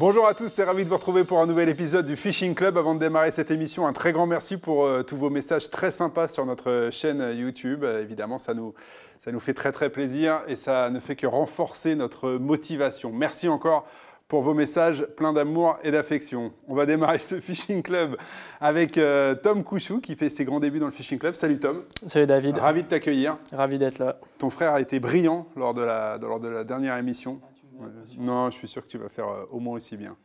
Bonjour à tous, c'est ravi de vous retrouver pour un nouvel épisode du Fishing Club. Avant de démarrer cette émission, un très grand merci pour euh, tous vos messages très sympas sur notre chaîne euh, YouTube. Euh, évidemment, ça nous, fait très très plaisir et ça ne fait que renforcer notre motivation. Merci encore pour vos messages pleins d'amour et d'affection. On va démarrer ce Fishing Club avec Tom Couchou qui fait ses grands débuts dans le Fishing Club. Salut Tom. Salut David. Ravi de t'accueillir. Ravi d'être là. Ton frère a été brillant lors lors de la dernière émission. Euh, non, je suis sûr que tu vas faire euh, au moins aussi bien.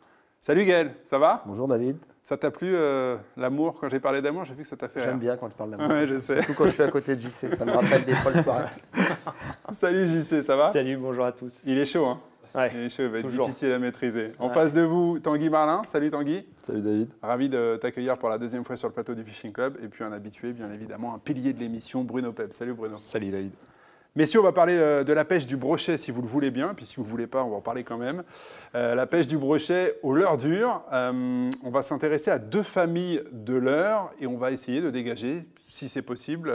Salut Gaël, ça va Bonjour David. Ça t'a plu euh, l'amour Quand j'ai parlé d'amour, j'ai vu que ça t'a fait. J'aime bien quand tu parles d'amour. Ouais, je sais. Surtout quand je suis à côté de JC, ça me rappelle des folles soirées. Salut JC, ça va Salut, bonjour à tous. Il est chaud, hein Ouais, Il est chaud, il va être toujours. difficile à maîtriser. En face de vous, Tanguy Marlin. Salut Tanguy. Salut David. Ravi de t'accueillir pour la deuxième fois sur le plateau du Fishing Club. Et puis un habitué, bien évidemment, un pilier de l'émission, Bruno Pep. Salut Bruno. Salut David si on va parler euh, de la pêche du brochet, si vous le voulez bien, puis si vous ne voulez pas, on va en parler quand même. Euh, la pêche du brochet au leurre dur. Euh, on va s'intéresser à deux familles de leurre et on va essayer de dégager, si c'est possible,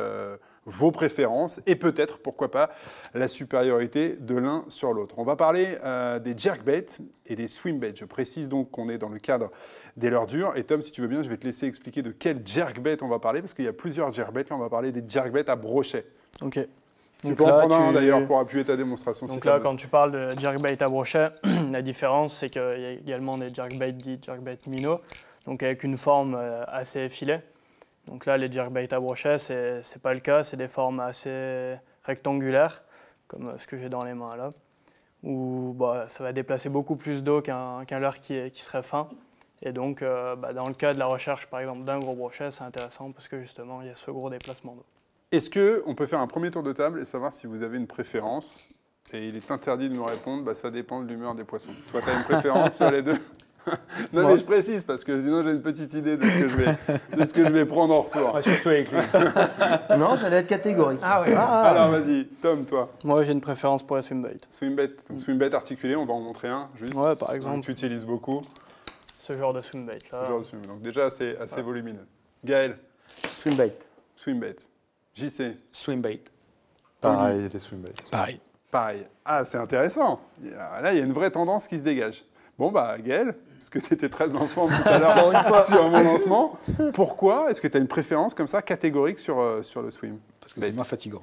vos préférences et peut-être, pourquoi pas, la supériorité de l'un sur l'autre. On va parler des jerkbaits et des swimbaits. Je précise donc qu'on est dans le cadre des leurres durs. Et Tom, si tu veux bien, je vais te laisser expliquer de quel jerkbait on va parler, parce qu'il y a plusieurs jerkbaits. Là, on va parler des jerkbaits à brochet. Ok. Donc tu peux en prendre d'ailleurs pour appuyer ta démonstration. Donc là, quand tu parles de jerkbait à brochet, la différence c'est qu'il y a également des jerkbait dits jerkbait minot, donc avec une forme euh, assez effilée. Donc là, les jerkbait à brochet, c'est n'est pas le cas, c'est des formes assez rectangulaires, comme euh, ce que j'ai dans les mains là, où bah, ça va déplacer beaucoup plus d'eau qu'un leurre qui, serait fin. Et donc, euh, bah, dans le cas de la recherche, par exemple, d'un gros brochet, c'est intéressant parce que justement, il y a ce gros déplacement d'eau. Est-ce que on peut faire un premier tour de table et savoir si vous avez une préférence Et il est interdit de nous répondre, bah, ça dépend de l'humeur des poissons. Toi, tu as une préférence sur les deux non, mais je précise parce que sinon j'ai une petite idée de ce que je vais, prendre en retour. je suis avec lui. non, j'allais être catégorique. Ah, ah, Alors vas-y, Tom, toi. Moi j'ai une préférence pour la swimbait. Swimbait, donc swimbait articulé, on va en montrer un juste. Ouais, par exemple. Tu utilises beaucoup. Ce genre de swimbait Ce genre de swimbait. donc déjà assez, assez volumineux. Gaël. Swimbait. Swimbait. JC Swimbait. Pareil, les swimbaits. Pareil. Pareil. Ah, c'est intéressant. Ah, là, il y a une vraie tendance qui se dégage. Bon, bah, Gaël, parce que tu étais très enfant tout à l'heure sur mon lancement, pourquoi est-ce que tu as une préférence comme ça catégorique sur, euh, sur le swim Parce que c'est moins fatigant.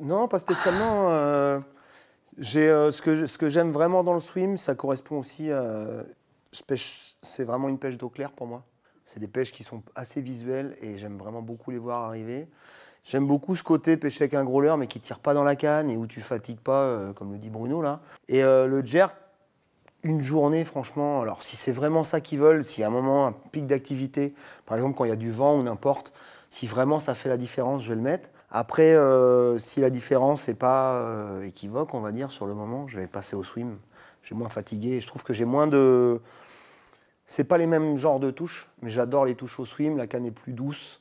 Non, pas spécialement. Euh, euh, ce, que, ce que j'aime vraiment dans le swim, ça correspond aussi à. c'est vraiment une pêche d'eau claire pour moi. C'est des pêches qui sont assez visuelles et j'aime vraiment beaucoup les voir arriver. J'aime beaucoup ce côté pêcher avec un growler, mais qui tire pas dans la canne et où tu fatigues pas, euh, comme le dit Bruno là. Et euh, le jerk, une journée, franchement, alors si c'est vraiment ça qu'ils veulent, s'il y a un moment, un pic d'activité, par exemple quand il y a du vent ou n'importe, si vraiment ça fait la différence, je vais le mettre. Après, euh, si la différence n'est pas équivoque, on va dire, sur le moment, je vais passer au swim. J'ai moins fatigué. je trouve que j'ai moins de. C'est pas les mêmes genres de touches, mais j'adore les touches au swim. La canne est plus douce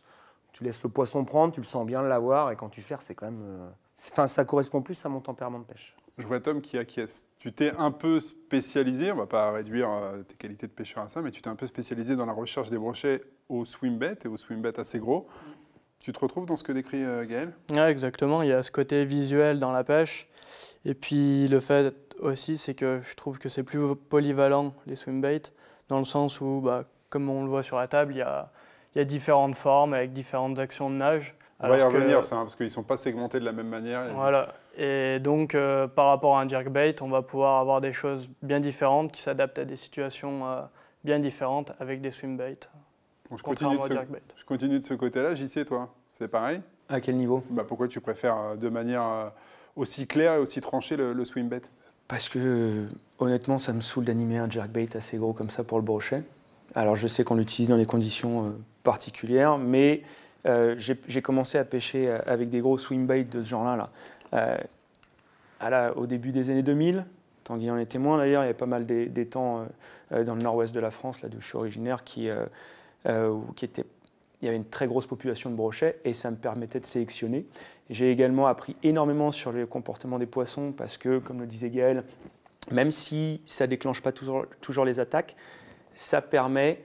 tu laisses le poisson prendre, tu le sens bien l'avoir, et quand tu fais, c'est quand même. Euh, enfin, ça correspond plus à mon tempérament de pêche. Je vois Tom qui acquiesce. Tu t'es un peu spécialisé, on va pas réduire euh, tes qualités de pêcheur à ça, mais tu t'es un peu spécialisé dans la recherche des brochets au swimbait et aux swimbait assez gros. Tu te retrouves dans ce que décrit euh, Gaël Exactement, il y a ce côté visuel dans la pêche. Et puis le fait aussi, c'est que je trouve que c'est plus polyvalent les swimbaits, dans le sens où, bah, comme on le voit sur la table, il y a il y a différentes formes avec différentes actions de nage. On va y revenir, ça, hein, parce qu'ils ne sont pas segmentés de la même manière. Voilà. Et donc, euh, par rapport à un jerkbait, on va pouvoir avoir des choses bien différentes qui s'adaptent à des situations euh, bien différentes avec des swimbaits. je, continue de ce, je continue de ce côté-là. j'y sais, toi, c'est pareil À quel niveau bah, Pourquoi tu préfères euh, de manière aussi claire et aussi tranchée le, le swimbait Parce que, honnêtement, ça me saoule d'animer un jerkbait assez gros comme ça pour le brochet. Alors, je sais qu'on l'utilise dans les conditions particulière, mais euh, j'ai commencé à pêcher euh, avec des gros swimbaits de ce genre-là. Là. Euh, au début des années 2000, Tanguy en était moins d'ailleurs, il y avait pas mal des, temps dans le nord-ouest de la France, là d'où je suis originaire, qui, qui était, il y avait une très grosse population de brochets et ça me permettait de sélectionner. J'ai également appris énormément sur le comportement des poissons parce que, comme le disait Gaël, même si ça déclenche pas toujours, toujours les attaques, ça permet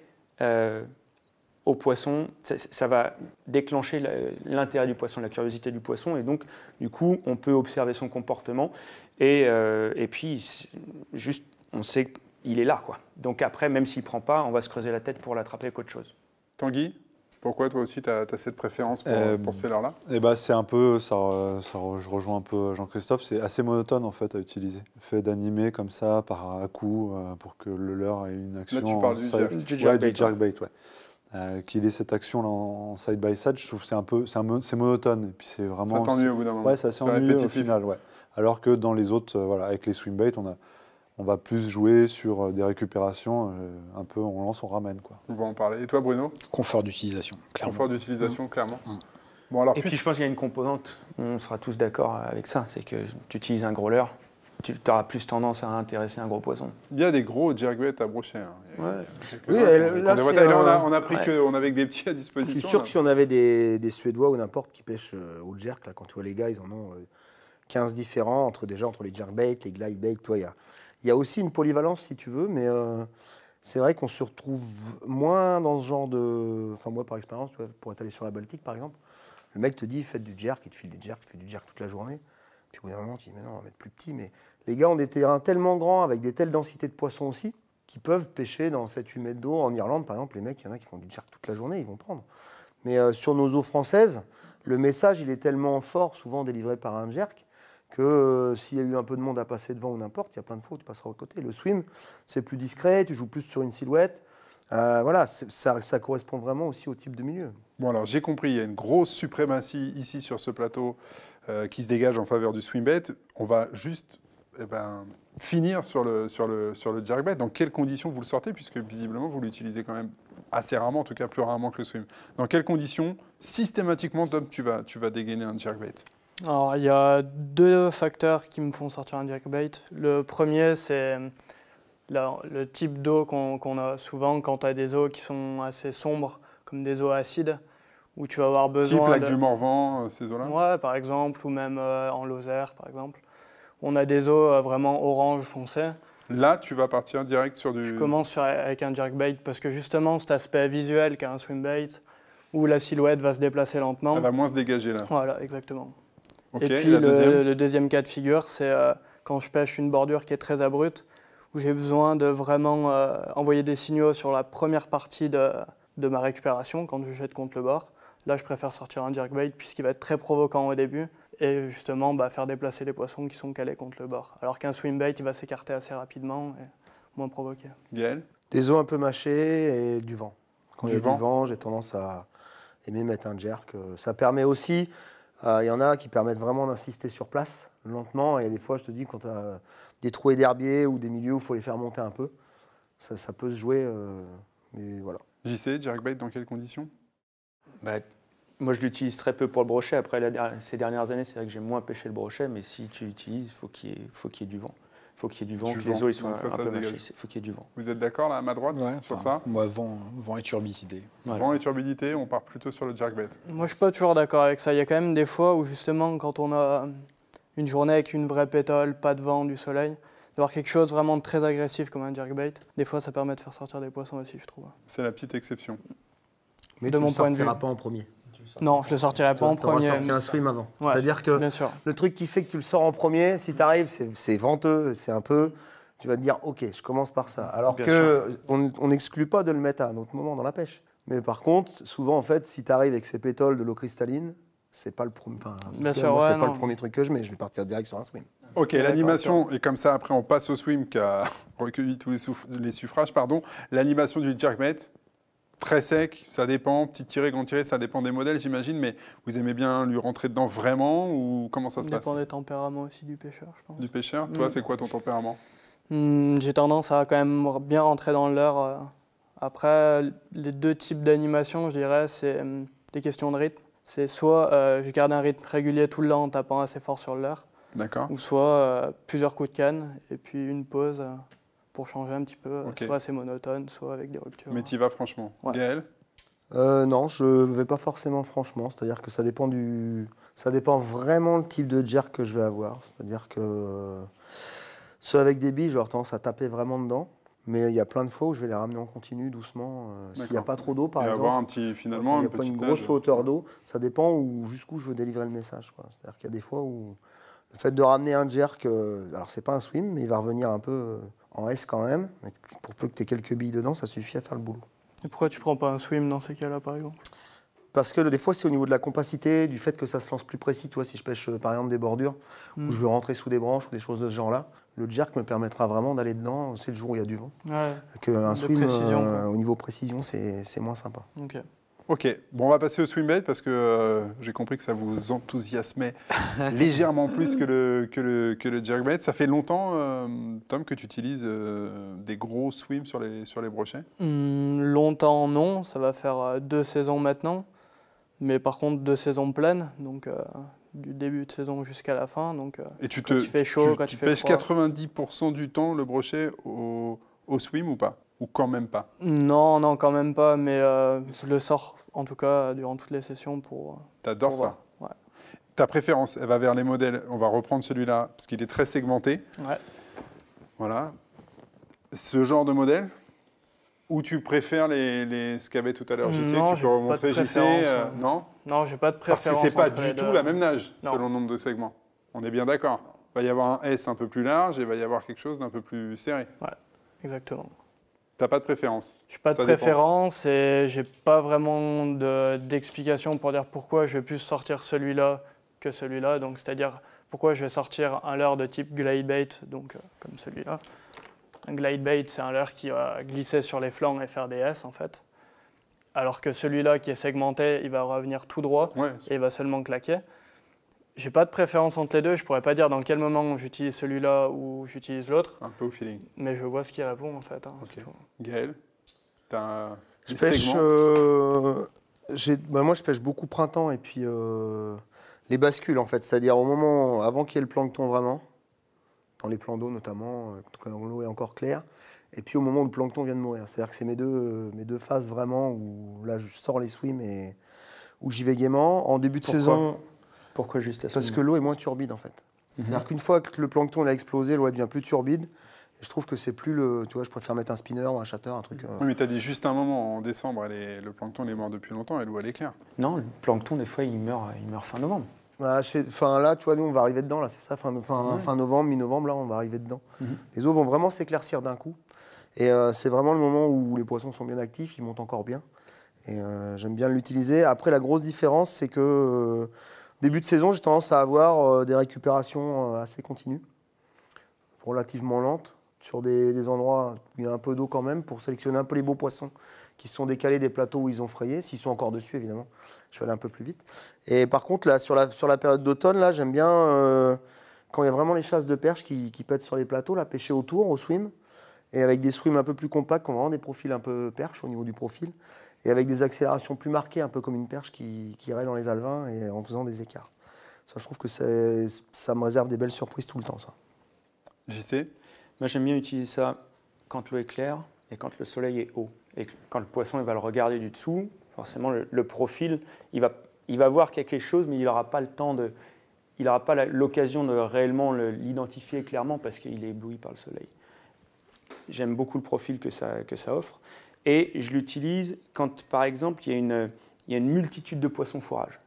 au poisson, ça, va déclencher l'intérêt du poisson, la curiosité du poisson, et donc du coup on peut observer son comportement, et, euh, et puis juste on sait qu'il est là, quoi. Donc après, même s'il prend pas, on va se creuser la tête pour l'attraper avec autre chose. Tanguy, pourquoi toi aussi tu as, cette préférence pour, euh, ces leurres-là eh ben, C'est un peu, ça, je rejoins un peu Jean-Christophe, c'est assez monotone en fait à utiliser. Le fait d'animer comme ça par à coup euh, pour que le leurre ait une action. Là tu parles du, ouais. Euh, qu'il ait cette action-là en side-by-side, je trouve c'est un peu c'est monotone. Et puis c'est vraiment. Ça t'ennuie au bout d'un moment. Ouais, c'est ennuyeux au final, Alors que dans les autres, euh, avec les swing on, a, on va plus jouer sur euh, des récupérations, un peu on lance, on ramène. Quoi. On va en parler. Et toi, Bruno Confort d'utilisation, clairement. Confort d'utilisation, clairement. Mm. Bon, alors, Et puis je pense qu'il y a une composante, on sera tous d'accord avec ça, c'est que tu utilises un growler, tu auras plus tendance à intéresser un gros poisson. Il y a des gros jerguettes à brocher. Hein. Oui, on, a, pris qu'on avait que des petits à disposition. Je suis sûr que si on avait des, Suédois ou n'importe qui pêchent euh, au jerk, là, quand tu vois les gars, ils en ont 15 euh, différents, entre, déjà entre les jerkbait, les glidebait, toi, il y a, aussi une polyvalence si tu veux, mais euh, c'est vrai qu'on se retrouve moins dans ce genre de... Enfin moi par expérience, pour être allé sur la Baltique par exemple, le mec te dit faites du jerk, il te file des jerks, tu fait du jerk toute la journée. Puis au bout moment, tu dis, mais non, on va mettre plus petit. Mais les gars ont des terrains tellement grands, avec des telles densités de poissons aussi, qui peuvent pêcher dans cette 8 mètres d'eau. En Irlande, par exemple, les mecs, il y en a qui font du jerk toute la journée, ils vont prendre. Mais euh, sur nos eaux françaises, le message, il est tellement fort, souvent délivré par un jerk, que euh, s'il y a eu un peu de monde à passer devant ou n'importe, il y a plein de fois où tu passeras au côté. Le swim, c'est plus discret, tu joues plus sur une silhouette. Euh, voilà, ça, ça, correspond vraiment aussi au type de milieu. Bon, alors j'ai compris, il y a une grosse suprématie ici sur ce plateau euh, qui se dégage en faveur du swimbait, on va juste eh ben, finir sur le, sur le, sur le jerkbait. Dans quelles conditions vous le sortez Puisque visiblement, vous l'utilisez quand même assez rarement, en tout cas plus rarement que le swim. Dans quelles conditions, systématiquement, tu vas, tu vas dégainer un jerkbait Alors, il y a deux facteurs qui me font sortir un jerkbait. Le premier, c'est le type d'eau qu'on a souvent quand tu as des eaux qui sont assez sombres, comme des eaux acides où tu vas avoir besoin. Type lac du Morvan, euh, ces eaux-là Ouais, par exemple, ou même euh, en Lozère, par exemple. On a des eaux euh, vraiment orange foncé. Là, tu vas partir direct sur du. Je commence avec un bait parce que justement, cet aspect visuel qu'a un bait où la silhouette va se déplacer lentement. Elle va moins se dégager là. Voilà, exactement. et puis le, deuxième cas de figure, c'est quand je pêche une bordure qui est très abrupte, où j'ai besoin de vraiment envoyer des signaux sur la première partie de, de ma récupération quand je jette contre le bord. Là, je préfère sortir un jerkbait puisqu'il va être très provoquant au début et justement bah, faire déplacer les poissons qui sont calés contre le bord. Alors qu'un swimbait, il va s'écarter assez rapidement et moins provoquer. Bien. Des eaux un peu mâchées et du vent. Quand il y a du vent, j'ai tendance à aimer mettre un jerk. Euh, ça permet aussi, euh, il y en a qui permettent vraiment d'insister sur place, lentement. Et des fois, je te dis, quand tu as des trous et d'herbiers ou des milieux où il faut les faire monter un peu, ça, peut se jouer. Euh, mais voilà. JC, jerkbait dans quelles conditions bah, moi, je l'utilise très peu pour le brochet. Après, ces dernières années, c'est vrai que j'ai moins pêché le brochet, mais si tu l'utilises, faut il faut qu'il y ait du vent. Il faut qu'il y ait du vent, que les eaux soient sont. un, peu Il faut qu'il y ait du vent. Vous êtes d'accord, là, à ma droite, sur ça Moi, vent, vent et turbidité. Vent et turbidité, on part plutôt sur le jerkbait. Moi, je ne suis pas toujours d'accord avec ça. Il y a quand même des fois où, justement, quand on a une journée avec une vraie pétale, pas de vent, du soleil, d'avoir quelque chose vraiment très agressif comme un jerkbait, des fois, ça permet de faire sortir des poissons aussi, je trouve. C'est la petite exception. Mais de mon le point de vue. pas en premier. Non, je le sortirai pas en premier. Tu un swim avant. C'est-à-dire que le truc qui fait que tu le sors en premier, si tu arrives, c'est venteux, c'est un peu. Tu vas te dire, ok, je commence par ça. Alors qu'on que on n'exclut pas de le mettre à un autre moment dans la pêche. Mais par contre, souvent en fait, si tu arrives avec ces pétoles de l'eau cristalline, c'est pas le pas le premier truc que je mets. Je vais partir direct sur un swim. Ok, l'animation et comme ça après on passe au swim qui a recueilli tous les, les suffrages. Pardon, l'animation du jerkbait, très sec, ça dépend, petit tiré, grand tiré, ça dépend des modèles, j'imagine, mais vous aimez bien lui rentrer dedans vraiment ou comment ça se passe Ça dépend des tempéraments aussi du pêcheur, je pense. Du pêcheur mm. Toi, c'est quoi ton tempérament hmm, J'ai tendance à quand même bien rentrer dans l'heure. Euh. Après, les deux types d'animation, je dirais, c'est hmm, des questions de rythme. C'est soit euh, je garde un rythme régulier tout le temps en tapant assez fort sur l'heure, ou soit euh, plusieurs coups de canne et puis une pause pour changer un petit peu, euh, soit c'est monotone, soit avec des ruptures. Mais tu vas franchement. Gaël euh, non, je ne vais pas forcément franchement. C'est-à-dire que ça dépend du, ça dépend vraiment le type de jerk que je vais avoir. C'est-à-dire que euh, ceux avec des billes, je vais tendance à taper vraiment dedans. Mais il y a plein de fois où je vais les ramener en continu doucement. Euh, s'il n'y a pas trop d'eau, par Et exemple. Avoir un petit, finalement, il n'y a pas une grosse hauteur d'eau. Ça dépend où, jusqu'où je veux délivrer le message. C'est-à-dire qu'il y a des fois où le fait de ramener un jerk, alors c'est pas un swim, mais il va revenir un peu en S quand même. pour peu que tu aies quelques billes dedans, ça suffit à faire le boulot. Et pourquoi tu prends pas un swim dans ces cas-là, par exemple parce que des fois, c'est au niveau de la compacité, du fait que ça se lance plus précis. Toi, si je pêche euh, par exemple des bordures, hmm. ou je veux rentrer sous des branches ou des choses de ce genre-là, le jerk me permettra vraiment d'aller dedans. C'est le jour où il y a du vent. Ouais. un swim, euh, au niveau précision, c'est moins sympa. Ok, on va passer au swimbait parce que euh, j'ai compris que ça vous enthousiasmait légèrement plus que le, que le, jerkbait. Ça fait longtemps, euh, Tom, que tu utilises euh, des gros swims sur les, sur les brochets hmm, Longtemps, non. Ça va faire deux saisons maintenant. Mais par contre, deux saisons pleines. Donc, du début de saison jusqu'à la fin. Donc, Et tu te, quand il fait chaud, tu, tu pêches 90% du temps le brochet au swim ou pas ou quand même pas Non, non, quand même pas, mais euh, je le sors en tout cas durant toutes les sessions pour. Euh, T'adores ça Ta préférence, elle va vers les modèles. On va reprendre celui-là parce qu'il est très segmenté. Ouais. Voilà. Ce genre de modèle ou tu préfères les, les ce qu'avait tout à l'heure JC tu peux remontrer JC euh, Non Non je n'ai pas de préférence. Parce que c'est pas du tout la même nage selon le nombre de segments. On est bien d'accord. Il va y avoir un S un peu plus large et il va y avoir quelque chose d'un peu plus serré. Ouais, exactement. T'as pas de préférence Je n'ai pas de préférence et j'ai pas vraiment d'explication pour dire pourquoi je vais plus sortir celui-là que celui-là. Donc c'est-à-dire pourquoi je vais sortir un leurre de type glide bait, donc euh, comme celui-là. Un glide bait, c'est un leurre qui va glisser sur les flancs et faire des S en fait. Alors que celui-là qui est segmenté, il va revenir tout droit et il va seulement claquer. J'ai pas de préférence entre les deux, je pourrais pas dire dans quel moment j'utilise celui-là ou j'utilise l'autre. Un peu au feeling. Mais je vois ce qui répond en fait. Hein, Gaël, as un... je pêche, euh, bah, Moi je pêche beaucoup printemps et puis euh, les bascules en fait, c'est-à-dire au moment avant qu'il y ait le plancton vraiment, dans les plans d'eau notamment, quand euh, l'eau est encore claire, et puis au moment où le plancton vient de mourir. C'est-à-dire que c'est mes deux, mes deux phases vraiment où là je sors les swims et où j'y vais gaiement. En début de saison. Pourquoi juste Parce que l'eau est moins turbide en fait. C'est-à-dire qu'une fois que le plancton a explosé, l'eau devient plus turbide. Je trouve que c'est plus le. Tu vois, je préfère mettre un spinner ou un chatter, un truc. Euh. Oui, mais tu as dit juste un moment, en décembre, le plancton est mort depuis longtemps et l'eau elle claire. Non, le plancton, des fois, il meurt, il meurt fin novembre. Bah, fin, là, tu vois, nous, on va arriver dedans, là, c'est ça, fin, fin, novembre, mi-novembre, là, on va arriver dedans. Mhm. Les eaux vont vraiment s'éclaircir d'un coup. Et euh, c'est vraiment le moment où les poissons sont bien actifs, ils montent encore bien. Et euh, j'aime bien l'utiliser. Après, la grosse différence, c'est que Début de saison, j'ai tendance à avoir euh, des récupérations euh, assez continues, relativement lentes, sur des, endroits où il y a un peu d'eau quand même, pour sélectionner un peu les beaux poissons qui sont décalés des plateaux où ils ont frayé, s'ils sont encore dessus évidemment. Je vais aller un peu plus vite. Et par contre, là, sur la, période d'automne, là, j'aime bien euh, quand il y a vraiment les chasses de perches qui, pètent sur les plateaux, la pêcher autour, au swim, et avec des swims un peu plus compacts, on ont vraiment des profils un peu perches au niveau du profil et avec des accélérations plus marquées, un peu comme une perche qui, qui irait dans les alvins et en faisant des écarts. Ça, je trouve que ça me réserve des belles surprises tout le temps, ça. JC Moi, j'aime bien utiliser ça quand l'eau est claire et quand le soleil est haut. Et quand le poisson il va le regarder du dessous, forcément, le, profil, il va, il va voir qu'il y a quelque chose, mais il n'aura pas le temps de. Il n'aura pas l'occasion de réellement l'identifier clairement parce qu'il est ébloui par le soleil. J'aime beaucoup le profil que ça, que ça offre. Et je l'utilise quand, par exemple, il y a une, il y a une multitude de poissons fourrage.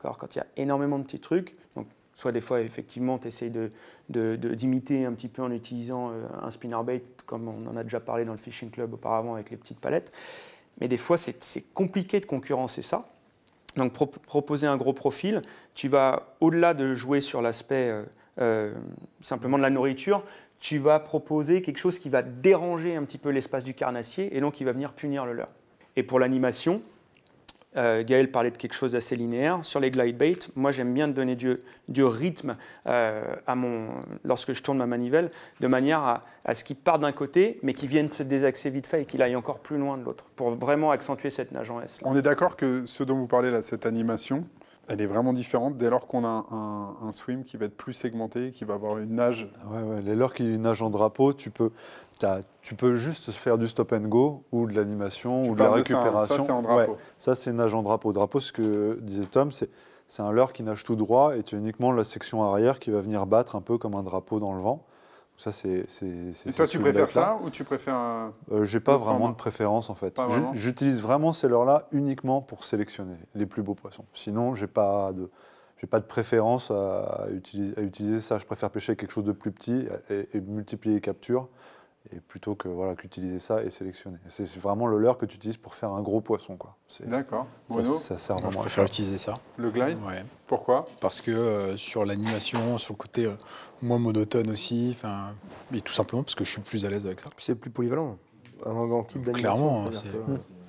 Quand il y a énormément de petits trucs, donc soit des fois, effectivement, tu essayes d'imiter de, un petit peu en utilisant euh, un spinnerbait, comme on en a déjà parlé dans le Fishing Club auparavant avec les petites palettes. Mais des fois, c'est compliqué de concurrencer ça. Donc, proposer un gros profil, tu vas au-delà de jouer sur l'aspect euh, euh, simplement de la nourriture, tu vas proposer quelque chose qui va déranger un petit peu l'espace du carnassier et donc qui va venir punir le leur. Et pour l'animation, euh, Gaël parlait de quelque chose d'assez linéaire. Sur les glide bait, moi j'aime bien donner du, du rythme euh, à mon, lorsque je tourne ma manivelle, de manière à, ce qu'il part d'un côté, mais qu'il vienne se désaxer vite fait et qu'il aille encore plus loin de l'autre, pour vraiment accentuer cette nage en S. On est d'accord que ce dont vous parlez là, cette animation, elle est vraiment différente dès lors qu'on a un, swim qui va être plus segmenté, qui va avoir une nage. Ah ouais, ouais. Dès lors qu'il y a une nage en drapeau, tu peux, tu peux juste faire du stop and go ou de l'animation ou de la hein, récupération. Ça, c'est en drapeau. ça, c'est nage en drapeau. Drapeau, ce que disait Tom, c'est c'est un leurre qui nage tout droit et tu as uniquement la section arrière qui va venir battre un peu comme un drapeau dans le vent. Ça, c'est. Et toi, tu préfères ça ou tu préfères. Euh, j'ai pas vraiment de préférence en fait. J'utilise vraiment ces leurres-là uniquement pour sélectionner les plus beaux poissons. Sinon, j'ai pas de. pas de préférence à utiliser, ça. Je préfère pêcher quelque chose de plus petit et multiplier les captures et plutôt que voilà qu'utiliser ça et sélectionner. C'est vraiment le leurre que tu utilises pour faire un gros poisson quoi. D'accord. Ça, sert vraiment. je préfère utiliser ça. Le glide. Ouais. Pourquoi Parce que euh, sur l'animation, sur le côté euh, moins monotone aussi, enfin, et tout simplement parce que je suis plus à l'aise avec ça. C'est plus polyvalent. Un grand type d'animation. Clairement.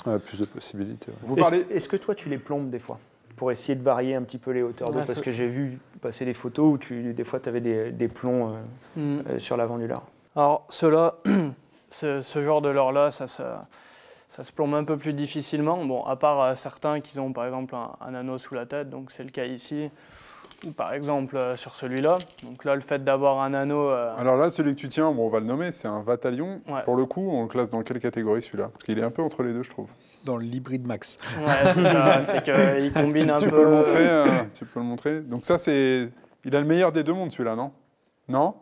Hein, plus de possibilités. Vous Est-ce que toi tu les plombes des fois pour essayer de varier un petit peu les hauteurs ah, parce que j'ai vu passer des photos où tu, des fois tu avais des, plombs euh, mm. sur l'avant du leurre. Alors, cela, ce, ce, genre de leurre-là, ça se, plombe un peu plus difficilement. Bon, à part euh, certains qui ont par exemple un, anneau sous la tête, donc c'est le cas ici, ou par exemple euh, sur celui-là. Donc là, le fait d'avoir un anneau. Euh, Alors là, celui que tu tiens, on va le nommer, c'est un Vatalion. Pour le coup, on le classe dans quelle catégorie celui-là Il est un peu entre les deux, je trouve. Dans l'hybride max. Ouais, c'est ça, c'est qu'il combine un tu peu. Peux le montrer, tu peux le montrer. Donc ça, c'est. Il a le meilleur des deux mondes, celui-là, non Non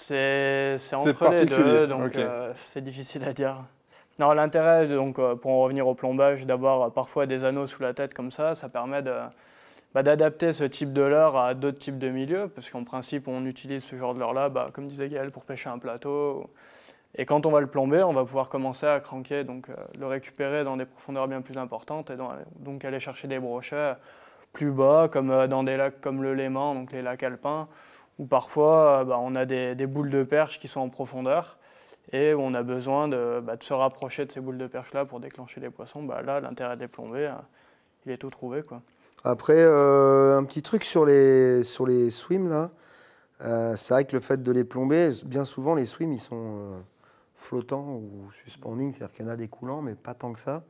c'est entre les deux, donc euh, c'est difficile à dire. Non, l'intérêt, donc, euh, pour en revenir au plombage, d'avoir euh, parfois des anneaux sous la tête comme ça, ça permet de, bah, d'adapter ce type de leurre à d'autres types de milieux, parce qu'en principe, on utilise ce genre de leurre-là, bah, comme disait Gaël, pour pêcher un plateau. Et quand on va le plomber, on va pouvoir commencer à cranquer, donc le récupérer dans des profondeurs bien plus importantes, et donc aller chercher des brochets plus bas, comme dans des lacs comme le Léman, donc les lacs alpins, où parfois euh, bah, on a des, boules de perche qui sont en profondeur et on a besoin de, bah, se rapprocher de ces boules de perche-là pour déclencher les poissons. Bah, là, l'intérêt des plombées, euh, il est tout trouvé. Quoi. Après, euh, un petit truc sur les, sur les swims, là. c'est vrai que le fait de les plomber, bien souvent, les swims, ils sont flottants ou suspending, c'est-à-dire qu'il y en a des coulants, mais pas tant que ça.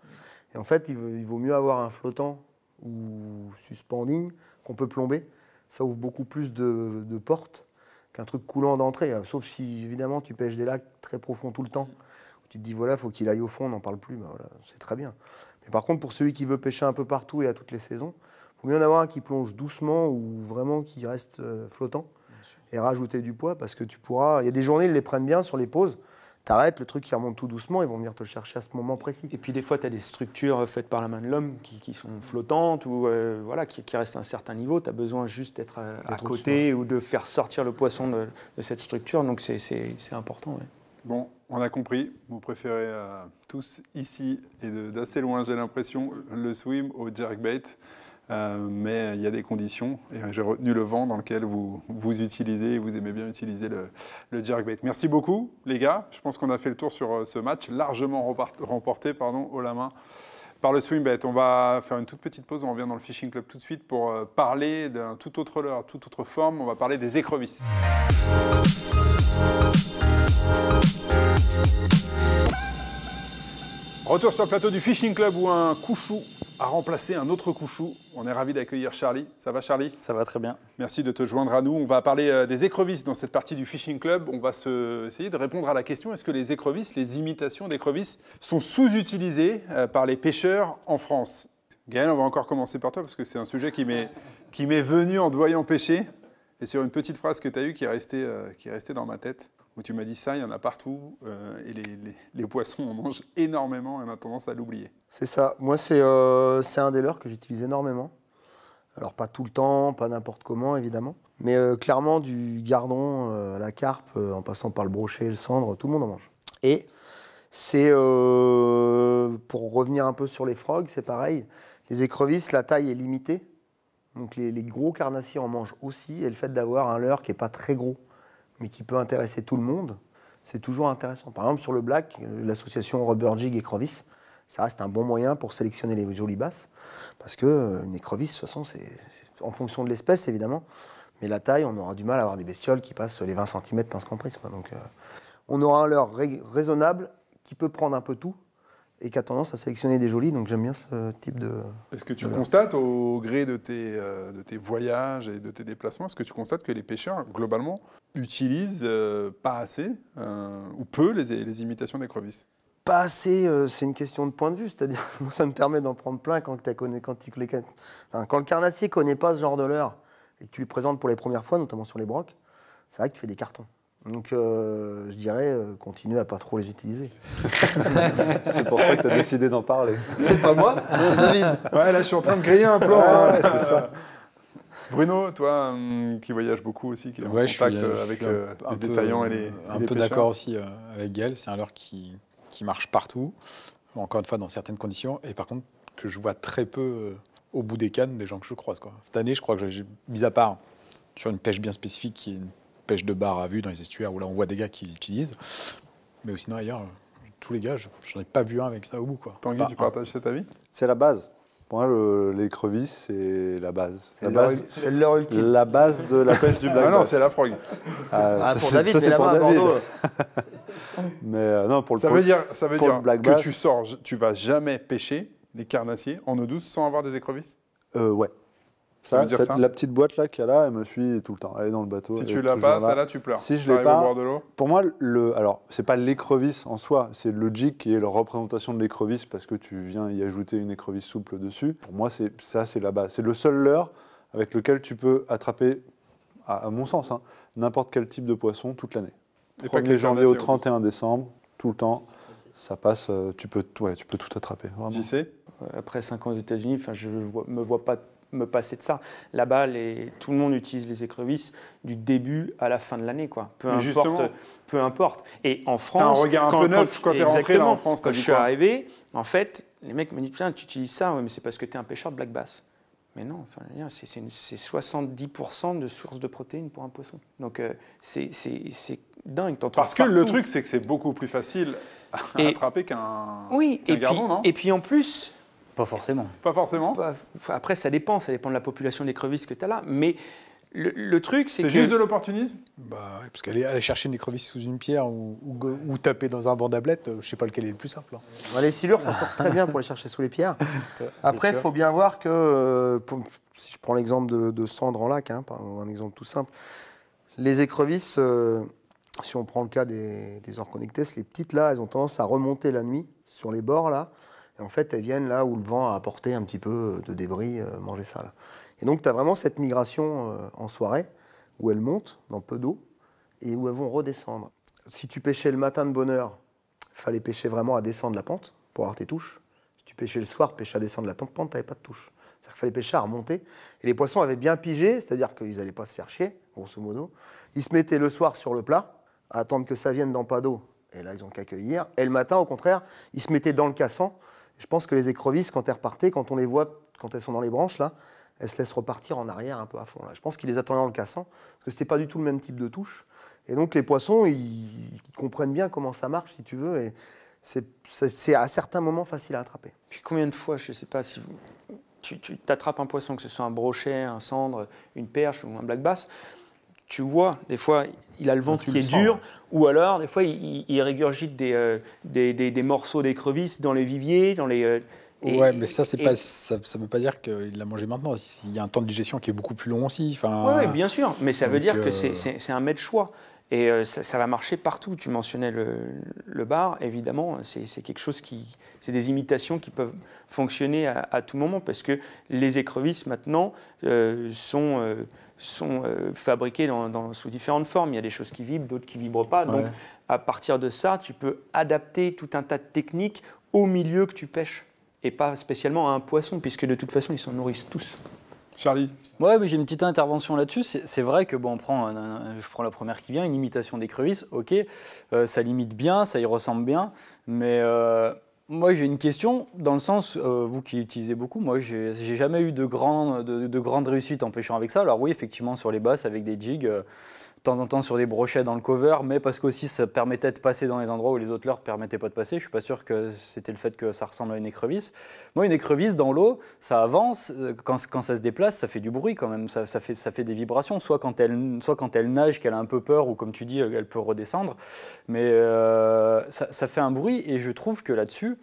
Et en fait, il, vaut mieux avoir un flottant ou suspending qu'on peut plomber ça ouvre beaucoup plus de, portes qu'un truc coulant d'entrée. Euh, sauf si, évidemment, tu pêches des lacs très profonds tout le temps. tu te dis, voilà, faut qu'il aille au fond, on n'en parle plus. Ben, c'est très bien. Mais par contre, pour celui qui veut pêcher un peu partout et à toutes les saisons, il faut mieux en avoir un qui plonge doucement ou vraiment qui reste euh, flottant et rajouter du poids parce que tu pourras. Il y a des journées, ils les prennent bien sur les pauses t'arrêtes, le truc qui remonte tout doucement, ils vont venir te le chercher à ce moment précis. Et puis des fois, tu as des structures faites par la main de l'homme qui, sont flottantes ou euh, voilà, qui, restent à un certain niveau. Tu as besoin juste d'être à, côté ou de faire sortir le poisson de, cette structure. Donc c'est important. Bon, on a compris. Vous préférez euh, tous ici et d'assez loin, j'ai l'impression, le swim au jerkbait. Euh, mais il y a des conditions, et j'ai retenu le vent dans lequel vous, vous utilisez, vous aimez bien utiliser le, le jerkbait. Merci beaucoup, les gars. Je pense qu'on a fait le tour sur euh, ce match, largement remporté pardon, la main par le Swimbet. On va faire une toute petite pause, on revient dans le Fishing Club tout de suite pour euh, parler d'un tout autre leur, toute autre forme. On va parler des écrevisses. Retour sur le plateau du Fishing Club ou un couchou à remplacer un autre couchou. On est ravi d'accueillir Charlie. Ça va Charlie Ça va très bien. Merci de te joindre à nous. On va parler euh, des écrevisses dans cette partie du Fishing Club. On va essayer de répondre à la question est-ce que les écrevisses, les imitations d'écrevisses sont sous-utilisées euh, par les pêcheurs en France Gaël, on va encore commencer par toi parce que c'est un sujet qui m'est venu en te voyant pêcher et sur une petite phrase que tu as eue qui est euh, qui est restée dans ma tête tu m'as dit ça, il y en a partout, euh, et les, poissons en mangent énormément, et on a tendance à l'oublier. C'est ça. Moi, euh, c'est un des leurs que j'utilise énormément. Alors, pas tout le temps, pas n'importe comment, évidemment. Mais euh, clairement, du gardon à la carpe, en passant par le brochet le cendre, tout le monde en mange. Et c'est, pour revenir un peu sur les frogs, c'est pareil. Les écrevisses, la taille est limitée. Donc, les, les gros carnassiers en mangent aussi, et le fait d'avoir un leurre qui n'est pas très gros mais qui peut intéresser tout le monde, c'est toujours intéressant. Par exemple, sur le black, l'association Rubber Jig et crovis ça reste un bon moyen pour sélectionner les jolies basses, parce qu'une euh, écrevisse, de toute façon, c'est en fonction de l'espèce, évidemment, mais la taille, on aura du mal à avoir des bestioles qui passent les 20 cm pince comprise. Donc, euh, on aura un leurre raisonnable qui peut prendre un peu tout, et qui a tendance à sélectionner des jolis, donc j'aime bien ce type de... Est-ce que tu constates au gré de tes, euh, de tes voyages et de tes déplacements, est-ce que tu constates que les pêcheurs, globalement, utilisent euh, pas assez euh, ou peu les, les imitations d'écrevisses pas assez, c'est une question de point de vue, c'est-à-dire ça me permet d'en prendre plein quand, as quand, quand le carnassier connaît pas ce genre de leurre et que tu lui présentes pour les premières fois, notamment sur les brocs, c'est vrai que tu fais des cartons. Donc, euh, je dirais, euh, continuez à pas trop les utiliser. c'est pour ça que tu as décidé d'en parler. C'est pas moi, c'est David. Ouais, là, je suis en train de griller un plan. Hein. Bruno, toi, hum, qui voyage beaucoup aussi, qui est en contact euh, avec un, les détaillants et les Un peu d'accord aussi avec Gaël, c'est un leurre qui, marche partout, encore une fois dans certaines conditions, et par contre que je vois très peu au bout des cannes des gens que je croise. Quoi. Cette année, je crois que j'ai, mis à part sur une pêche bien spécifique qui est pêche de bar à vue dans les estuaires où là on voit des gars qui l'utilisent. Mais sinon ailleurs, tous les gars, j'en ai pas vu un avec ça au bout. Quoi. Tanguy, tu partages cet avis C'est la base. Pour moi, l'écrevisse, c'est la base. C'est la base, La base de la pêche du ah black bass. Non, c'est la frog. Ah, ah, ça, pour David, c'est là-bas à Bordeaux. Mais euh, non, pour le Ça veut dire, ça veut dire que tu sors, tu vas jamais pêcher des carnassiers en eau douce sans avoir des écrevisses euh, Ouais. Ça, la petite boîte là qu'il y a là, elle me suit tout le temps. Elle est dans le bateau. Si tu l'as pas, ça là tu pleures. Si je l'ai pas, pour moi, le, alors c'est pas l'écrevisse en soi, c'est le jig qui est la représentation de l'écrevisse parce que tu viens y ajouter une écrevisse souple dessus. Pour moi, c'est ça, c'est là-bas. C'est le seul leurre avec lequel tu peux attraper, à, mon sens, hein, n'importe quel type de poisson toute l'année. les les janvier au 31 décembre, tout le temps, ça passe. Euh, tu peux, tu peux tout attraper. Après 5 ans aux États-Unis, je ne me vois pas me passer de ça. Là-bas, tout le monde utilise les écrevisses du début à la fin de l'année, quoi. Peu importe, peu importe. Et en France, un quand, peu neuf quand, rentré en France. Quand je suis arrivé, en fait, les mecs me disent tu utilises ça, ouais, mais c'est parce que tu es un pêcheur de black bass. Mais non, enfin, c'est 70% de source de protéines pour un poisson. Donc euh, c'est dingue. Parce que le truc, c'est que c'est beaucoup plus facile à attraper qu'un oui, non Et puis en plus, pas forcément. Pas forcément Après, ça dépend, ça dépend de la population d'écrevisses que tu as là. Mais le, truc, c'est que. C'est juste de l'opportunisme bah, Parce qu'aller aller chercher une écrevisse sous une pierre ou, ou, taper dans un banc d'ablette, euh, je sais pas lequel est le plus simple. Hein. les silures ça sort très bien pour les chercher sous les pierres. Après, il faut bien voir que, euh, si je prends l'exemple de, cendres Cendre en lac, hein, un exemple tout simple, les écrevisses, euh, si on prend le cas des, des orconnectes, les petites là, elles ont tendance à remonter la nuit sur les bords là. Et en fait, elles viennent là où le vent a apporté un petit peu euh, de débris, euh, manger ça. Et donc, tu as vraiment cette migration euh, en soirée où elles montent dans peu d'eau et où elles vont redescendre. Si tu pêchais le matin de bonne heure, fallait pêcher vraiment à descendre la pente pour avoir tes touches. Si tu pêchais le soir, pêcher à descendre la pente, tu n'avais pas de touche. C'est-à-dire qu'il fallait pêcher à remonter. Et les poissons avaient bien pigé, c'est-à-dire qu'ils n'allaient pas se faire chier, grosso modo. Ils se mettaient le soir sur le plat, à attendre que ça vienne dans pas d'eau. Et là, ils ont qu'à cueillir. Et le matin, au contraire, ils se mettaient dans le cassant je pense que les écrevisses, quand elles repartaient, quand on les voit, quand elles sont dans les branches, là, elles se laissent repartir en arrière un peu à fond. Je pense qu'ils les attendaient en le cassant, parce que ce n'était pas du tout le même type de touche. Et donc les poissons, ils, comprennent bien comment ça marche, si tu veux, et c'est à certains moments facile à attraper. Puis combien de fois, je ne sais pas, si tu, tu attrapes un poisson, que ce soit un brochet, un cendre, une perche ou un black bass, tu vois, des fois, il a le ventre qui est dur, ou alors, des fois, il, régurgite des, euh, des, des, des, morceaux d'écrevisses dans les viviers, dans les. Euh, ouais, mais ça, c'est pas, ça, ne veut pas dire qu'il l'a mangé maintenant. Il y a un temps de digestion qui est beaucoup plus long aussi. Enfin. bien sûr, mais ça veut dire que euh, c'est un maître choix. Et ça, va marcher partout. Tu mentionnais le, bar, évidemment, c'est quelque chose qui. C'est des imitations qui peuvent fonctionner à, tout moment parce que les écrevisses maintenant sont sont euh, fabriqués dans, sous différentes formes. Il y a des choses qui vibrent, d'autres qui ne vibrent pas. Donc, à partir de ça, tu peux adapter tout un tas de techniques au milieu que tu pêches. Et pas spécialement à un poisson, puisque de toute façon, ils s'en nourrissent tous. Charlie Ouais, j'ai une petite intervention là-dessus. C'est vrai que, bon, on prend, je prends la première qui vient, une imitation d'écrevisse, ok, euh, ça limite bien, ça y ressemble bien, mais. Euh, moi, j'ai une question dans le sens, euh, vous qui utilisez beaucoup, moi, j'ai jamais eu de, grandes de, grande réussite en pêchant avec ça. Alors oui, effectivement, sur les basses, avec des jigs, euh, de temps en temps sur des brochets dans le cover, mais parce qu'aussi ça permettait de passer dans les endroits où les autres leur permettaient pas de passer. Je suis pas sûr que c'était le fait que ça ressemble à une écrevisse. Moi, une écrevisse dans l'eau, ça avance. Euh, quand, ça se déplace, ça fait du bruit quand même. Ça, fait, ça fait des vibrations, soit quand elle, soit quand elle nage, qu'elle a un peu peur, ou comme tu dis, euh, elle peut redescendre. Mais euh, ça, fait un bruit, et je trouve que là-dessus,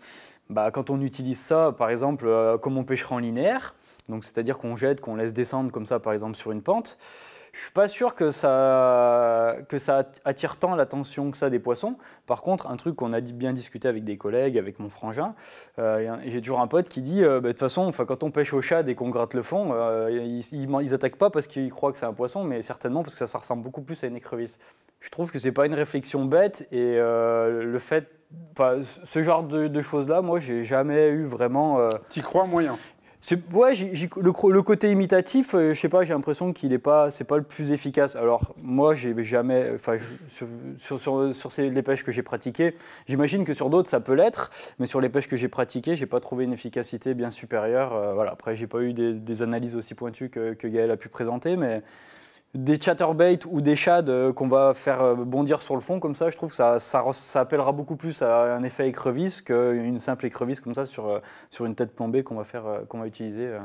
bah, quand on utilise ça, par exemple, comme on pêchera en linéaire, donc c'est-à-dire qu'on jette, qu'on laisse descendre comme ça, par exemple, sur une pente, je suis pas sûr que ça, que ça attire tant l'attention que ça des poissons. Par contre, un truc qu'on a bien discuté avec des collègues, avec mon frangin, euh, j'ai toujours un pote qui dit, euh, bah, de toute façon, quand on pêche au chat et qu'on gratte le fond, euh, ils, ils, attaquent pas parce qu'ils croient que c'est un poisson, mais certainement parce que ça, ressemble beaucoup plus à une écrevisse. Je trouve que c'est pas une réflexion bête et le fait ce genre de, choses-là, moi, j'ai jamais eu vraiment. Tu T'y crois moyen Ouais, le, côté imitatif, euh, je sais pas, j'ai l'impression qu'il n'est pas, c'est pas le plus efficace. Alors moi, j'ai jamais, enfin, sur, sur, les pêches que j'ai pratiquées, j'imagine que sur d'autres ça peut l'être, mais sur les pêches que j'ai pratiquées, j'ai pas trouvé une efficacité bien supérieure. Après, euh, voilà, après j'ai pas eu des, analyses aussi pointues que, que Gaël a pu présenter, mais des chatterbait ou des shads euh, qu'on va faire euh, bondir sur le fond comme ça, je trouve que ça, ça, appellera beaucoup plus à un effet écrevisse qu'une simple écrevisse comme ça euh, sur, une tête plombée qu'on va, faire, qu'on va utiliser.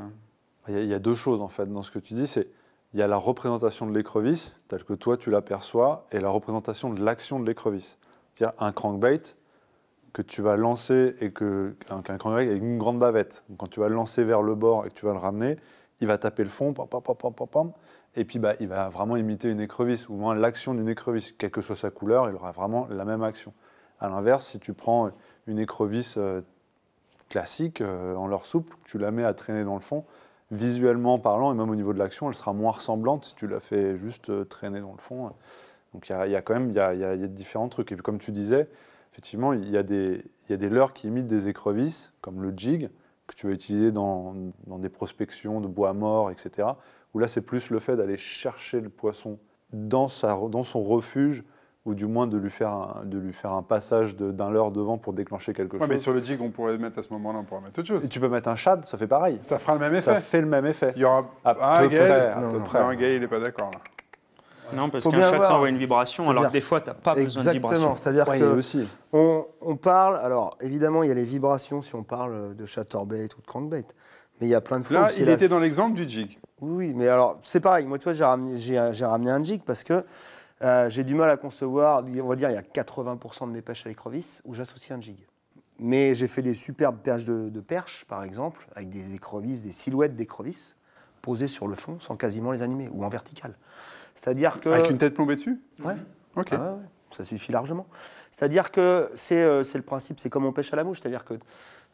Il y, a, deux choses en fait dans ce que tu dis, c'est il y a la représentation de l'écrevisse telle que toi tu l'aperçois et la représentation de l'action de l'écrevisse. C'est-à-dire un crankbait que tu vas lancer et que qu'un crankbait avec une grande bavette. quand tu vas le lancer vers le bord et que tu vas le ramener, il va taper le fond, pam, pam, pam, pam, pam, pam et puis, bah, il va vraiment imiter une écrevisse, ou moins l'action d'une écrevisse. Quelle que soit sa couleur, il aura vraiment la même action. À l'inverse, si tu prends une écrevisse euh, classique euh, en leur soupe, tu la mets à traîner dans le fond, visuellement parlant, et même au niveau de l'action, elle sera moins ressemblante si tu la fais juste euh, traîner dans le fond. Donc il y, a quand même y a, y différents trucs. Et comme tu disais, effectivement, il y, a des leurres qui imitent des écrevisses, comme le jig, que tu vas utiliser dans, dans, des prospections de bois mort, etc. Où là, c'est plus le fait d'aller chercher le poisson dans, sa, dans son refuge ou du moins de lui faire un, de lui faire un passage d'un leurre devant pour déclencher quelque chose. Mais sur le jig, on pourrait mettre à ce moment-là, on pourrait mettre autre chose. Et tu peux mettre un shad, ça fait pareil. Ça fera le même effet. Ça fait le même effet. Il y aura un gay il n'est pas d'accord. Non, parce qu'un chat ça envoie une vibration, alors des fois, tu n'as pas besoin de vibration. Exactement, c'est-à-dire On, parle, alors évidemment, il y a les vibrations si on parle de chatterbait ou de crankbait, mais il y a plein de fois... Là, il était dans l'exemple du jig. Oui, mais alors, c'est pareil. Moi, tu vois, j'ai ramené, un jig parce que euh, j'ai du mal à concevoir, on va dire, il y a 80% de mes pêches à l'écrevisse où j'associe un jig. Mais j'ai fait des superbes perches de, perches, par exemple, avec des écrevisses, des silhouettes d'écrevisses posées sur le fond sans quasiment les animer, ou en vertical. C'est-à-dire que. Avec une tête plombée dessus Ouais. Ok. Ah Ça suffit largement. C'est-à-dire que euh, c'est le principe, c'est comme on pêche à la mouche. C'est-à-dire que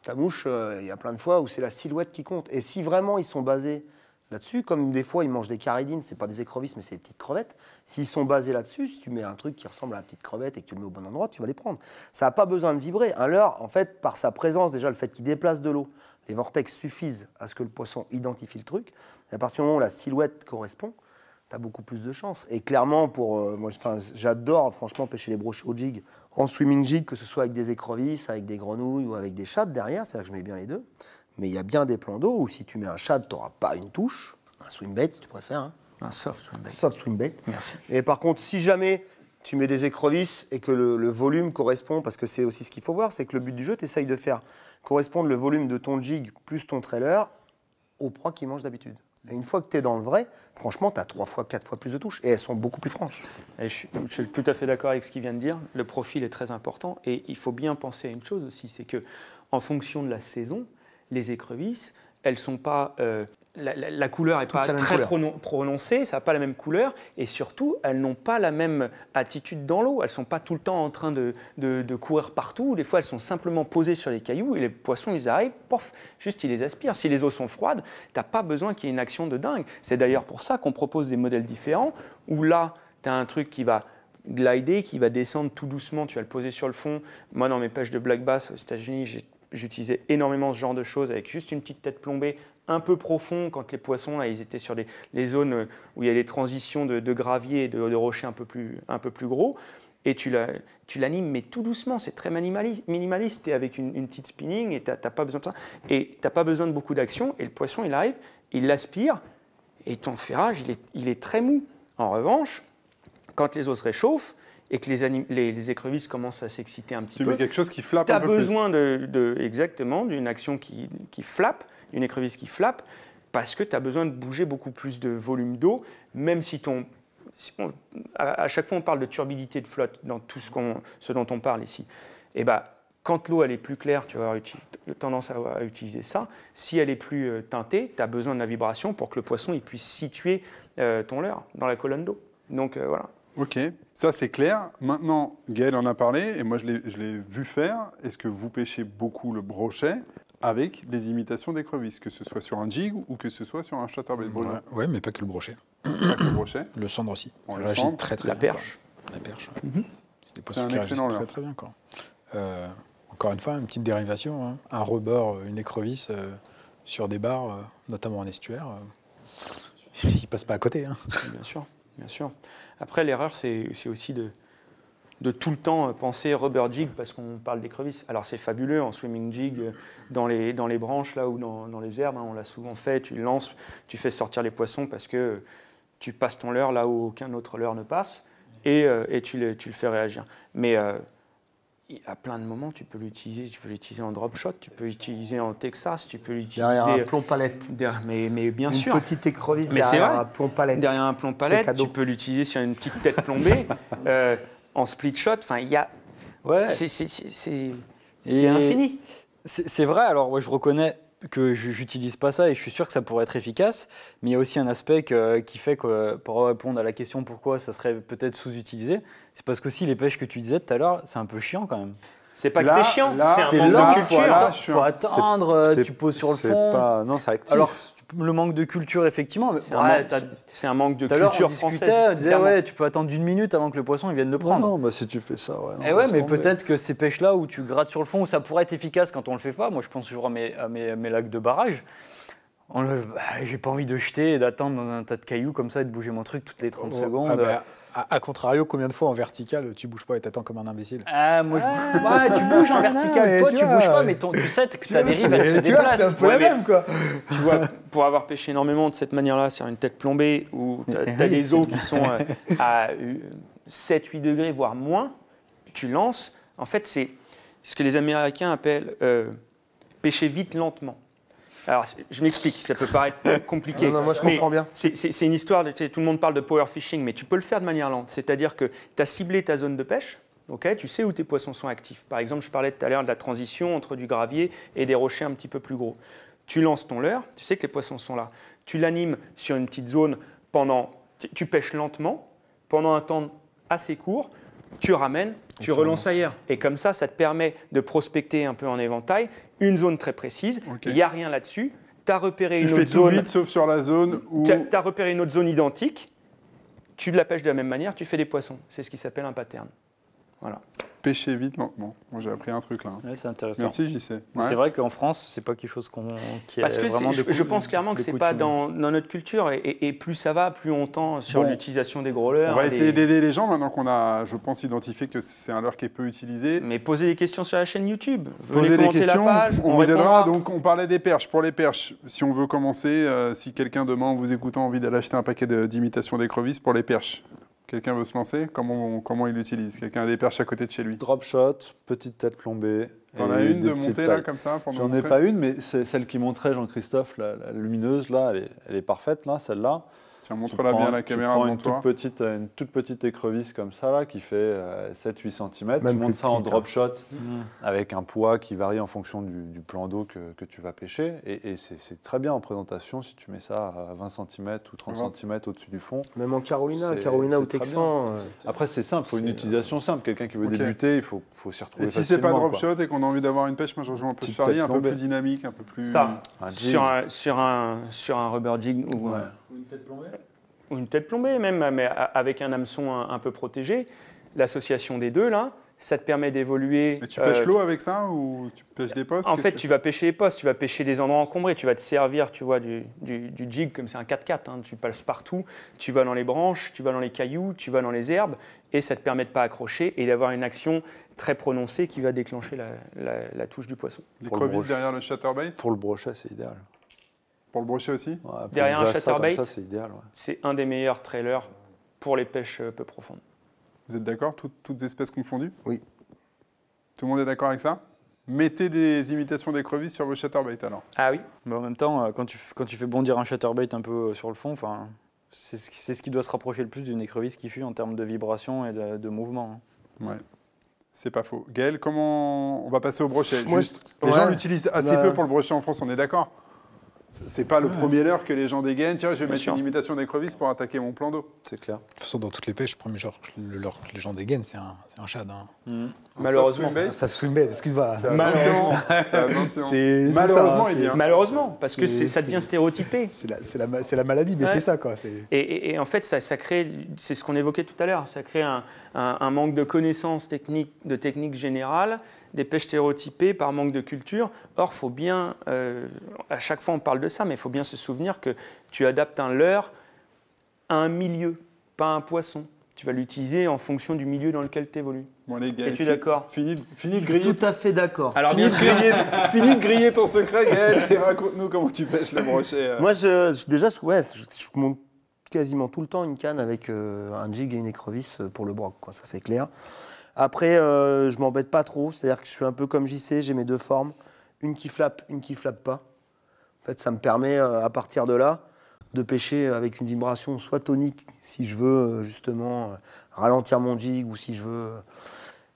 ta mouche, euh, il y a plein de fois où c'est la silhouette qui compte. Et si vraiment ils sont basés là-dessus, comme des fois ils mangent des caridines, c'est pas des écrevisses, mais c'est des petites crevettes. S'ils sont basés là-dessus, si tu mets un truc qui ressemble à la petite crevette et que tu le mets au bon endroit, tu vas les prendre. Ça n'a pas besoin de vibrer. Un leurre, en fait, par sa présence, déjà le fait qu'il déplace de l'eau, les vortex suffisent à ce que le poisson identifie le truc. à partir du moment où la silhouette correspond, tu as beaucoup plus de chance. Et clairement, pour euh, moi, j'adore franchement pêcher les brochets au jig, en swimming jig, que ce soit avec des écrevisses, avec des grenouilles ou avec des chats derrière, c'est-à-dire que je mets bien les deux. Mais il y a bien des plans d'eau où si tu mets un chat, tu n'auras pas une touche. Un swimbait, tu préfères. Hein. un soft swimbait. Soft swimbait. Merci. Et par contre, si jamais tu mets des écrevisses et que le, volume correspond, parce que c'est aussi ce qu'il faut voir, c'est que le but du jeu, tu essayes de faire correspondre le volume de ton jig plus ton trailer au proie qui mangent d'habitude une fois que tu es dans le vrai, franchement, tu as trois fois, quatre fois plus de touches et elles sont beaucoup plus franches. je, suis, tout à fait d'accord avec ce qu'il vient de dire. Le profil est très important et il faut bien penser à une chose aussi c'est que en fonction de la saison, les écrevisses, elles ne sont pas euh, la, couleur n'est pas très prononcée, ça n'a pas la même couleur, et surtout, elles n'ont pas la même attitude dans l'eau. Elles ne sont pas tout le temps en train de, courir partout. Des fois, elles sont simplement posées sur les cailloux, et les poissons, ils arrivent, pof, juste ils les aspirent. Si les eaux sont froides, tu n'as pas besoin qu'il y ait une action de dingue. C'est d'ailleurs pour ça qu'on propose des modèles différents, où là, tu as un truc qui va glider, qui va descendre tout doucement, tu vas le poser sur le fond. Moi, dans mes pêches de black bass aux États-Unis, j'ai J'utilisais énormément ce genre de choses avec juste une petite tête plombée, un peu profond quand les poissons, là, ils étaient sur les, les zones euh, où il y a des transitions de, gravier et de, rochers un peu plus, un peu plus gros. Et tu l'animes, mais tout doucement, c'est très minimaliste. Tu es avec une, petite spinning et tu n'as pas besoin de ça. Et tu pas besoin de beaucoup d'action. Et le poisson, il arrive, il l'aspire, et ton ferrage, il est, il est très mou. En revanche, quand les eaux se réchauffent, et que les, les, écrevisses commencent à s'exciter un petit peu. Tu veux quelque chose qui flappe un peu Tu as besoin de, exactement d'une action qui, qui flappe, d'une écrevisse qui flappe, parce que tu as besoin de bouger beaucoup plus de volume d'eau, même si ton à, chaque fois on parle de turbidité de flotte dans tout ce, ce dont on parle ici. Et eh bien, quand l'eau elle est plus claire, tu vas avoir tendance à, utiliser ça. Si elle est plus euh, teintée, tu as besoin de la vibration pour que le poisson il puisse situer euh, ton leurre dans la colonne d'eau. Donc euh, voilà. Ok, ça c'est clair. Maintenant, Gaël en a parlé et moi je l'ai vu faire. Est-ce que vous pêchez beaucoup le brochet avec des imitations d'écrevisses, que ce soit sur un jig ou que ce soit sur un chatterbait de ouais, mais pas que le brochet. Pas que le brochet. Le cendre aussi. On le la perche. La perche. Mhm. C'est des poissons qui très, très bien. Euh, encore une fois, une petite dérivation. Hein. Un rebord, euh, une écrevisse euh, sur des barres, notamment en estuaire. il passe pas à côté. Hein. Bien sûr. Bien sûr. Après, l'erreur, c'est aussi de, tout le temps penser rubber jig parce qu'on parle d'écrevisse. Alors c'est fabuleux en swimming jig, dans les, branches là ou dans, les herbes, hein, on l'a souvent fait, tu lances, tu fais sortir les poissons parce que tu passes ton leurre là où aucun autre leurre ne passe et, euh, tu, le, fais réagir. Mais euh, à plein de moments, tu peux l'utiliser. Tu peux l'utiliser en drop shot, tu peux l'utiliser en Texas, tu peux l'utiliser. Derrière un plomb palette. mais, bien sûr. Une petite écrevisse derrière un plomb palette. Derrière un plomb palette, tu peux l'utiliser sur une petite tête plombée, euh, en split shot. Enfin, il y a. Ouais. C'est infini. C'est vrai. Alors, ouais, je reconnais que j'utilise pas ça et je suis sûr que ça pourrait être efficace, mais il y a aussi un aspect qui fait que, pour répondre à la question pourquoi ça serait peut-être sous-utilisé, c'est parce que aussi les pêches que tu disais tout à l'heure, c'est un peu chiant quand même. C'est pas que c'est chiant, c'est un manque de culture. il faut attendre, tu poses sur le fond. non, ça active le manque de culture, effectivement. C'est un, manque de culture française. tu peux attendre une minute avant que le poisson il vienne le prendre. Non, non si tu fais ça, ouais. Eh mais peut-être que ces pêches-là où tu grattes sur le fond, ça pourrait être efficace quand on le fait pas. Moi, je pense toujours à mes, lacs de barrage. Bah, j'ai pas envie de jeter et d'attendre dans un tas de cailloux comme ça et de bouger mon truc toutes les 30 ah, bah, secondes. Ah, bah, a contrario, combien de fois en vertical tu bouges pas et attends comme un imbécile ah, moi ah. tu bouges en vertical, toi tu, bouges pas, mais tu sais que ta dérive elle se déplace. C'est un peu même, quoi. Tu vois, pour avoir pêché énormément de cette manière-là, sur une tête plombée où tu as, des eaux qui sont euh, à 7-8 euh, degrés, voire moins, tu lances. En fait, c'est ce que les Américains appellent euh, pêcher vite lentement. Alors, je m'explique, ça peut paraître compliqué. non, moi je comprends bien. C'est une histoire, tout le monde parle de power fishing, mais tu peux le faire de manière lente. C'est-à-dire que tu as ciblé ta zone de pêche, tu sais où tes poissons sont actifs. Par exemple, je parlais tout à l'heure de la transition entre du gravier et des rochers un petit peu plus gros. Tu lances ton leurre, tu sais que les poissons sont là. Tu l'animes sur une petite zone pendant. Tu pêches lentement, pendant un temps assez court, tu ramènes, tu, relances ailleurs. Et comme ça, ça te permet de prospecter un peu en éventail une zone très précise. Il n'y a rien là-dessus. Tu as repéré une Vite, sauf sur la zone où. Tu as repéré une autre zone identique. Tu la pêches de la même manière, tu fais des poissons. C'est ce qui s'appelle un pattern. Voilà. Pêcher vite lentement. j'ai appris un truc là. c'est intéressant. Merci, j'y sais. C'est vrai qu'en France, c'est pas quelque chose qu'on. Qui Parce que je, pense clairement que c'est pas dans, notre culture. Et, plus ça va, plus on tend sur l'utilisation des gros leurres. On va essayer d'aider les gens maintenant qu'on a, je pense, identifié que c'est un leurre qui est peu utilisé. Mais posez des questions sur la chaîne YouTube. Posez des questions. on, vous aidera. Donc, on parlait des perches. Pour les perches, si on veut commencer, euh, si quelqu'un demain en vous écoutant envie d'aller acheter un paquet d'imitations d'écrevisses pour les perches, Quelqu'un veut se lancer comment, comment il l'utilise Quelqu'un a des perches à côté de chez lui Drop shot, petite tête plombée. T'en as une de montée là comme ça J'en ai pas une, mais c'est celle qui montrait Jean-Christophe, la, lumineuse là, elle est, elle est parfaite là, celle-là montre-la bien la caméra. Tu prends euh, une toute, petite, écrevisse comme ça, là, qui fait 7-8 cm. tu montes ça en drop shot mmh. avec un poids qui varie en fonction du, plan d'eau que, tu vas pêcher. Et, c'est très bien en présentation si tu mets ça à 20 cm ou 30 cm au-dessus du fond. Même en Carolina, Carolina ou Texan. Euh. Après, c'est simple, il faut une utilisation simple. Quelqu'un qui veut débuter, il faut, s'y retrouver. Et si c'est pas drop shot et qu'on a envie d'avoir une pêche, moi je rejoins un peu Charlie, un peu plus dynamique, un peu plus. Ça, sur un rubber jig ou. Ou une tête plombée Ou une tête plombée même, mais avec un hameçon un, peu protégé. L'association des deux, là, ça te permet d'évoluer. Mais tu pêches euh, l'eau avec ça ou tu pêches des postes En fait, tu vas pêcher les postes, tu vas pêcher des endroits encombrés, tu vas te servir, tu vois, du, jig comme c'est un 4x4, hein. tu passes partout, tu vas dans les branches, tu vas dans les cailloux, tu vas dans les herbes, et ça te permet de pas accrocher et d'avoir une action très prononcée qui va déclencher la, touche du poisson. Les crevisses derrière le chatterbait Pour le brochet, c'est idéal. Pour le brochet aussi Derrière un chatterbait, c'est un des meilleurs trailers pour les pêches euh, peu profondes. Vous êtes d'accord toutes, espèces confondues Oui. Tout le monde est d'accord avec ça Mettez des imitations d'écrevisses sur vos chatterbaits alors. Ah oui Mais En même temps, euh, quand tu, quand tu fais bondir un chatterbait un peu euh, sur le fond, c'est ce qui doit se rapprocher le plus d'une écrevisse qui fuit en termes de vibration et de, mouvement. Hein. Ouais. C'est pas faux. Gaël, comment on va passer au brochet Les gens l'utilisent assez bah, peu pour le brochet en France, on est d'accord c'est pas le premier leurre que les gens dégainent. Tiens, je vais mettre une imitation d'écrevisse pour attaquer mon plan d'eau. C'est clair. De toute façon, dans toutes les pêches, le premier genre, que les gens dégainent, c'est un, c'est un shad. Hein. Mm. Malheureusement. Ça excuse-moi. Malheureusement. Malheureusement, parce que ça devient stéréotypé. C'est la, maladie, mais c'est ça, quoi. Et, en fait, ça, crée, c'est ce qu'on évoquait tout à l'heure, ça crée un, un manque de connaissances techniques, de techniques générales des pêches stéréotypées par manque de culture. Or, faut bien, euh, à chaque fois on parle de ça, mais il faut bien se souvenir que tu adaptes un leurre à un milieu, pas un poisson. Tu vas l'utiliser en fonction du milieu dans lequel tu évolues. Bon, les gars, Es-tu d'accord fini, fini de griller. Tout à fait d'accord. Alors, fini, De griller, ton secret, Gaël, et raconte-nous comment tu pêches le brochet. Euh. Moi, je, déjà, je, monte quasiment tout le temps une canne avec euh, un jig et une écrevisse pour le broc, quoi, ça c'est clair. Après, je euh, je m'embête pas trop, c'est-à-dire que je suis un peu comme JC, j'ai mes deux formes, une qui flappe, une qui flappe pas. En fait, ça me permet, euh, à partir de là, de pêcher avec une vibration soit tonique, si je veux euh, justement ralentir mon jig ou si je veux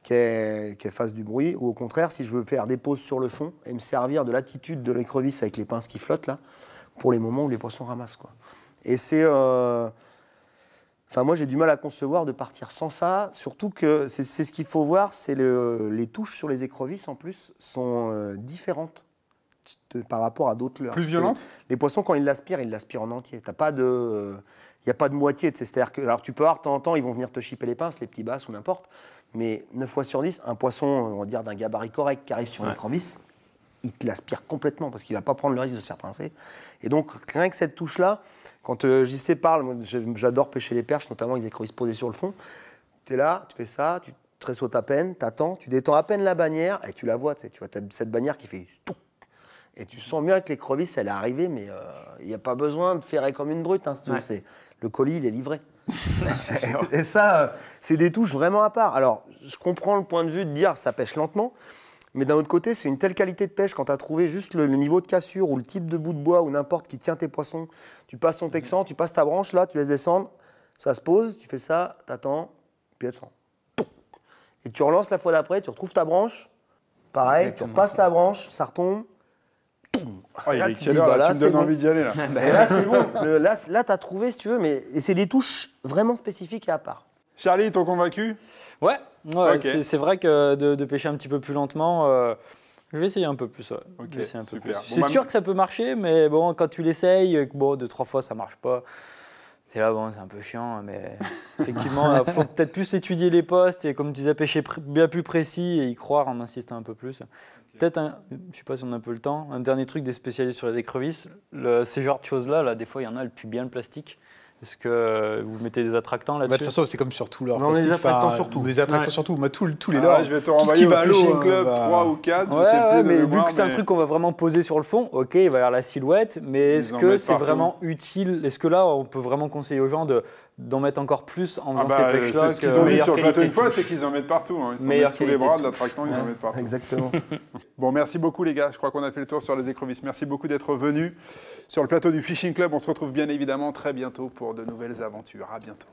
qu'elle fasse du bruit, ou au contraire, si je veux faire des pauses sur le fond et me servir de l'attitude de l'écrevisse avec les pinces qui flottent là, pour les moments où les poissons ramassent. Quoi. Et c'est. Enfin, moi, j'ai du mal à concevoir de partir sans ça. Surtout que c'est ce qu'il faut voir, c'est le, les touches sur les écrevisses en plus sont euh, différentes par rapport à d'autres Plus violentes. Les poissons, quand ils l'aspirent, ils l'aspirent en entier. pas de, il euh, n'y y a pas de moitié. C'est-à-dire que, alors, tu peux avoir de temps en temps, ils vont venir te chipper les pinces, les petits basses ou n'importe. Mais 9 fois sur 10, un poisson, euh, on va dire d'un gabarit correct, qui arrive sur ouais. l'écrevisse, il te l'aspire complètement parce qu'il va pas prendre le risque de se faire pincer. Et donc, rien que cette touche-là, quand euh, j'y JC parle, j'adore pêcher les perches, notamment avec les crevisses posées sur le fond. Tu es là, tu fais ça, tu tressautes à peine, tu attends, tu détends à peine la bannière et tu la vois, tu vois cette bannière qui fait et tu sens mieux que crevisses, elle est arrivée, mais il euh, n'y a pas besoin de ferrer comme une brute. Hein, le colis, il est livré. et ça, euh, c'est des touches vraiment à part. Alors, je comprends le point de vue de dire ça pêche lentement, mais d'un autre côté, c'est une telle qualité de pêche quand tu as trouvé juste le, niveau de cassure ou le type de bout de bois ou n'importe qui tient tes poissons. Tu passes ton texan, tu passes ta branche là, tu laisses descendre, ça se pose, tu fais ça, t'attends, puis elle sent. Et tu relances la fois d'après, tu retrouves ta branche, pareil, tu repasses la branche, ça retombe. Oh, il tu, a bah là, tu me donnes envie d'y aller là. Bah, là c'est bon. là, trouvé si tu veux, mais c'est des touches vraiment spécifiques et à part. Charlie, t'es convaincu Ouais, c'est vrai que de, pêcher un petit peu plus lentement. Euh, je vais essayer un peu plus. c'est sûr que ça peut marcher, mais bon, quand tu l'essayes, bon, deux, trois fois, ça marche pas. C'est là, bon, c'est un peu chiant, mais effectivement, il euh, faut peut-être plus étudier les postes et, comme tu disais, pêcher bien plus précis et y croire en insistant un peu plus. Peut-être, je ne sais pas si on a un peu le temps, un dernier truc des spécialistes sur les écrevisses. ces genres de choses-là, là, des fois, il y en a, le puent bien le plastique. Est-ce que euh, vous mettez des attractants là-dessus bah, De toute façon, c'est comme sur tout l'or. Non, des attractants sur tout. Des attractants sur tout. Bah, tout, tous les ah, ouais, je vais te renvoyer au Fishing hein, Club 3 bah. ou 4. Ouais, je sais plus mais vu que c'est un truc qu'on va vraiment poser sur le fond, ok, il va y avoir la silhouette, mais est-ce que c'est vraiment utile Est-ce que là, on peut vraiment conseiller aux gens de d'en mettre encore plus en faisant ah bah, ces là ce qu'ils euh, ont dit sur le plateau une fois, c'est qu'ils en mettent partout. Hein. Ils en mettent sous les bras de l'attractant, ils en mettent partout. Exactement. bon, merci beaucoup les gars. Je crois qu'on a fait le tour sur les écrevisses. Merci beaucoup d'être venus sur le plateau du Fishing Club. On se retrouve bien évidemment très bientôt pour de nouvelles aventures. À bientôt.